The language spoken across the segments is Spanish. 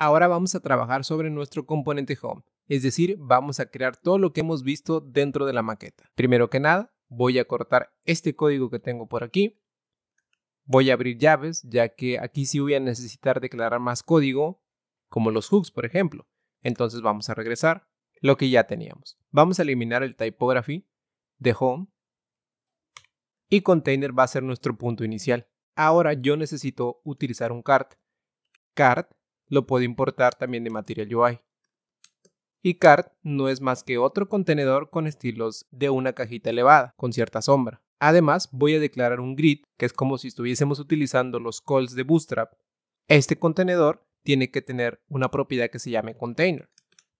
ahora vamos a trabajar sobre nuestro componente home, es decir, vamos a crear todo lo que hemos visto dentro de la maqueta. Primero que nada, voy a cortar este código que tengo por aquí. Voy a abrir llaves, ya que aquí sí voy a necesitar declarar más código, como los hooks, por ejemplo. Entonces vamos a regresar lo que ya teníamos. Vamos a eliminar el typography de home y container va a ser nuestro punto inicial. Ahora yo necesito utilizar un cart. Cart lo puedo importar también de Material UI. Y Card no es más que otro contenedor con estilos de una cajita elevada, con cierta sombra. Además, voy a declarar un grid, que es como si estuviésemos utilizando los calls de Bootstrap. Este contenedor tiene que tener una propiedad que se llame container,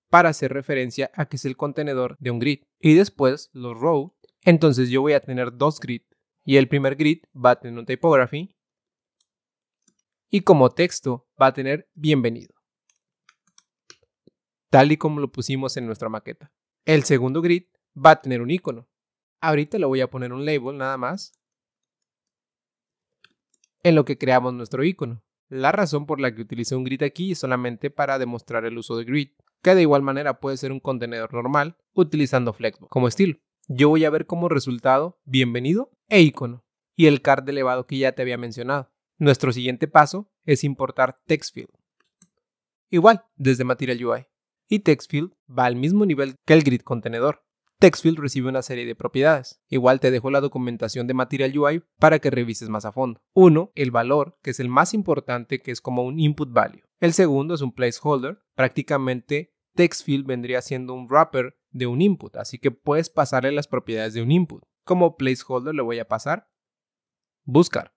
para hacer referencia a que es el contenedor de un grid. Y después los row, entonces yo voy a tener dos grids, y el primer grid va a tener un typography y como texto va a tener bienvenido, tal y como lo pusimos en nuestra maqueta. El segundo grid va a tener un icono. Ahorita le voy a poner un label nada más en lo que creamos nuestro icono. La razón por la que utilicé un grid aquí es solamente para demostrar el uso de grid, que de igual manera puede ser un contenedor normal utilizando Flexbox como estilo. Yo voy a ver como resultado bienvenido e icono y el card elevado que ya te había mencionado. Nuestro siguiente paso es importar TextField. Igual, desde Material UI. Y TextField va al mismo nivel que el grid contenedor. TextField recibe una serie de propiedades. Igual te dejo la documentación de Material UI para que revises más a fondo. Uno, El valor, que es el más importante, que es como un input value. El segundo es un placeholder. Prácticamente TextField vendría siendo un wrapper de un input, así que puedes pasarle las propiedades de un input. Como placeholder le voy a pasar buscar.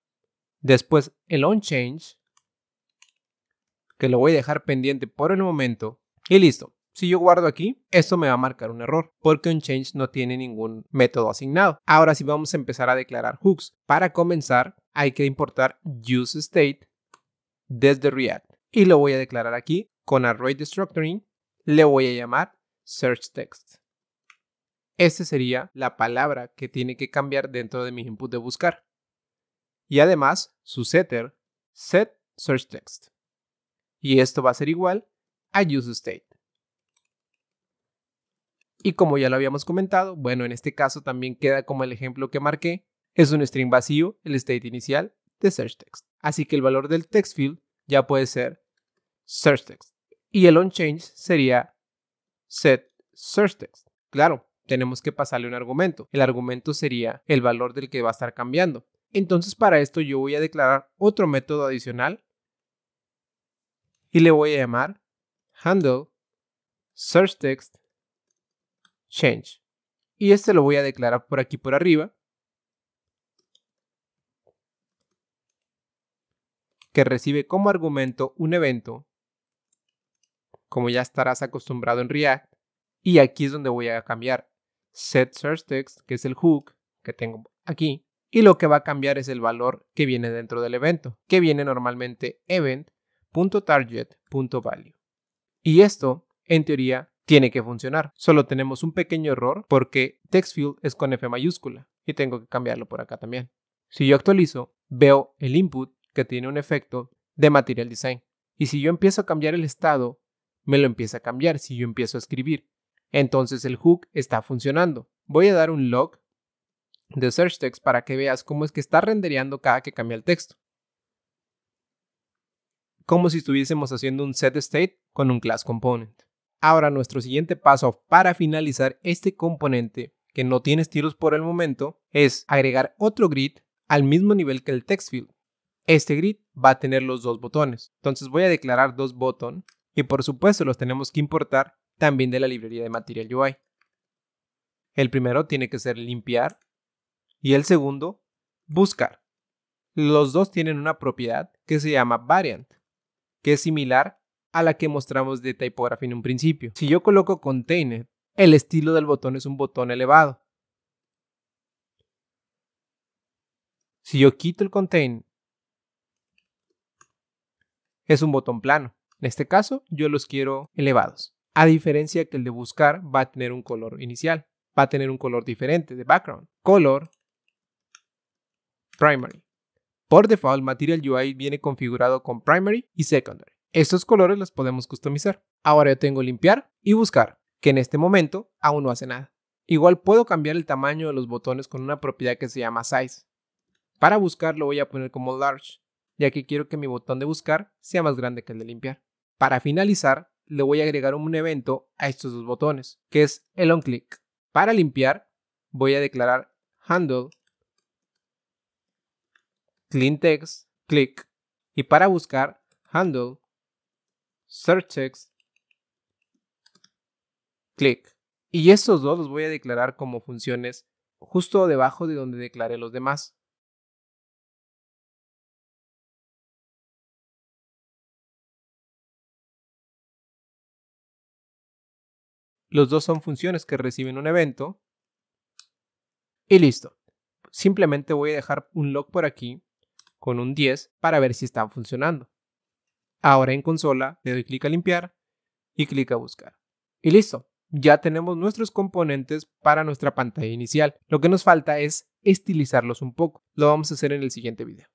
Después el onChange, que lo voy a dejar pendiente por el momento. Y listo. Si yo guardo aquí, esto me va a marcar un error porque onChange no tiene ningún método asignado. Ahora sí vamos a empezar a declarar hooks. Para comenzar, hay que importar useState desde React y lo voy a declarar aquí con array destructuring. Le voy a llamar searchText. Esta sería la palabra que tiene que cambiar dentro de mi input de buscar y además su setter set search text. Y esto va a ser igual a useState. Y como ya lo habíamos comentado, bueno, en este caso también queda como el ejemplo que marqué, es un string vacío, el state inicial de search text. Así que el valor del text field ya puede ser search text y el onChange sería set search text. Claro, tenemos que pasarle un argumento. El argumento sería el valor del que va a estar cambiando. Entonces para esto yo voy a declarar otro método adicional y le voy a llamar handle search change. Y este lo voy a declarar por aquí por arriba. que recibe como argumento un evento, como ya estarás acostumbrado en React, y aquí es donde voy a cambiar set que es el hook que tengo aquí, y lo que va a cambiar es el valor que viene dentro del evento, que viene normalmente event.target.value. Y esto, en teoría, tiene que funcionar. Solo tenemos un pequeño error porque textfield es con F mayúscula y tengo que cambiarlo por acá también. Si yo actualizo, veo el input que tiene un efecto de material design. Y si yo empiezo a cambiar el estado, me lo empieza a cambiar si yo empiezo a escribir. Entonces el hook está funcionando. Voy a dar un log de Search Text para que veas cómo es que está rendereando cada que cambia el texto. Como si estuviésemos haciendo un set state con un class component. Ahora nuestro siguiente paso para finalizar este componente que no tiene estilos por el momento es agregar otro grid al mismo nivel que el text field. Este grid va a tener los dos botones. Entonces voy a declarar dos botones y por supuesto los tenemos que importar también de la librería de Material UI. El primero tiene que ser limpiar y el segundo, buscar. Los dos tienen una propiedad que se llama variant, que es similar a la que mostramos de typography en un principio. Si yo coloco container, el estilo del botón es un botón elevado. Si yo quito el container, es un botón plano. En este caso, yo los quiero elevados. A diferencia que el de buscar va a tener un color inicial, va a tener un color diferente de background. Color Primary. Por default, Material UI viene configurado con Primary y Secondary. Estos colores los podemos customizar. Ahora yo tengo limpiar y buscar, que en este momento aún no hace nada. Igual puedo cambiar el tamaño de los botones con una propiedad que se llama size. Para buscar lo voy a poner como large, ya que quiero que mi botón de buscar sea más grande que el de limpiar. Para finalizar, le voy a agregar un evento a estos dos botones, que es el onclick, Para limpiar, voy a declarar handle clean text, click, y para buscar handle, search text, click. Y estos dos los voy a declarar como funciones justo debajo de donde declaré los demás. Los dos son funciones que reciben un evento. Y listo. Simplemente voy a dejar un log por aquí con un 10 para ver si están funcionando. Ahora en consola le doy clic a limpiar y clic a buscar. Y listo, ya tenemos nuestros componentes para nuestra pantalla inicial. Lo que nos falta es estilizarlos un poco. Lo vamos a hacer en el siguiente video.